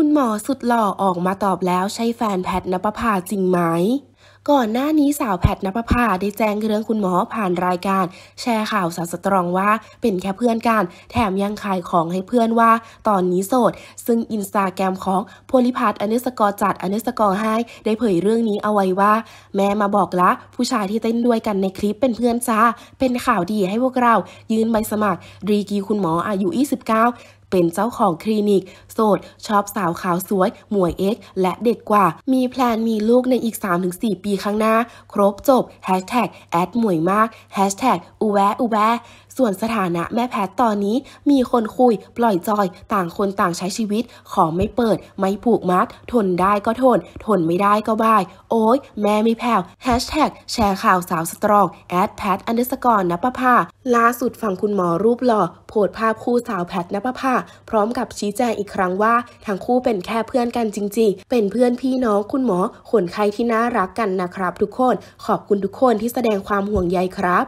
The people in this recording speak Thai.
คุณหมอสุดหล่อออกมาตอบแล้วใช่แฟนแพทนปภาจริงไหม ก่อนหน้านี้สาวแพทนปภาได้แจ้งเรื่องคุณหมอผ่านรายการ แชร์ข่าวสาวสตรองว่าเป็นแค่เพื่อนกัน แถมยังขายของให้เพื่อนว่าตอนนี้โสด ซึ่งอินสตาแกรมของโพลิพัทอเนสกอจัดอเนสกอให้ได้เผยเรื่องนี้เอาไว้ว่า แม่มาบอกละ ผู้ชายที่เต้นด้วยกันในคลิปเป็นเพื่อนจ้า เป็นข่าวดีให้พวกเรา ยืนใบสมัคร รีกีคุณหมออายุ 29เป็นเจ้าของคลินิก โสด ชอบสาวขาวสวยหมวยเอ็กและเด็ดกว่า มีแพลนมีลูกในอีก 3-4 ปีข้างหน้า ครบจบแฮชแท็กแอดหมวยมากแฮชแท็กอูแวอูแวส่วนสถานะแม่แพทย์ตอนนี้ มีคนคุยปล่อยจอยต่างคนต่างใช้ชีวิตขอไม่เปิด ไม่ผูกมัดทนได้ก็ทน ทนไม่ได้ก็บาย โอ้ย แม่ไม่แผ่วแฮชแท็กแชร์ข่าวสาวสตรองแอดแพทอันเดสกอร์นปภาล่าสุดฝั่งคุณหมอรูปหล่อ โพสภาพคู่สาวแพทนปภาพร้อมกับชี้แจงอีกครั้งว่า ทั้งคู่เป็นแค่เพื่อนกันจริงๆ เป็นเพื่อนพี่น้องคุณหมอ คนไข้ที่น่ารักกันนะครับทุกคนขอบคุณทุกคนที่แสดงความห่วงใยครับ